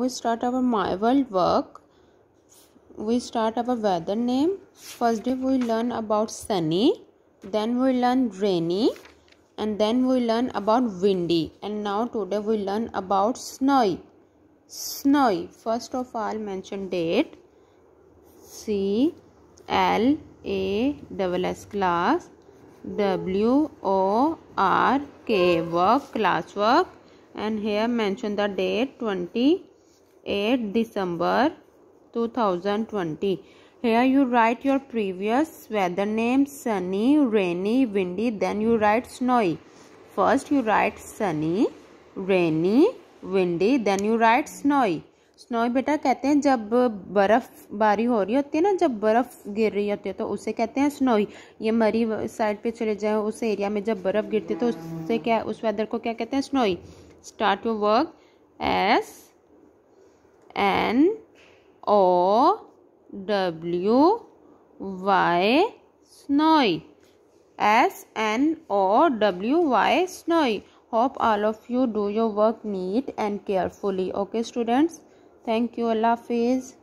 we start our my world work we start our weather name first day we learn about sunny then we learn rainy and then we learn about windy and now today we learn about snowy snowy first of all mention date c l a double s class w o r k work class work and here mention the date 20 8 December 2020. Here you write your previous weather name sunny, rainy, windy, then you write snowy. First you write sunny, rainy, windy, then you write snowy. Snowy बेटा कहते हैं जब बर्फ़बारी हो रही होती है ना जब बर्फ़ गिर रही होती है तो उसे कहते हैं स्नोई ये मरी साइड पे चले जाए उस एरिया में जब बर्फ़ गिरती है तो उससे क्या उस वेदर को क्या कहते हैं snowy start your work S N O W Y snowy S N O W Y snowy hope all of you do your work neat and carefully okay students thank you allah hafiz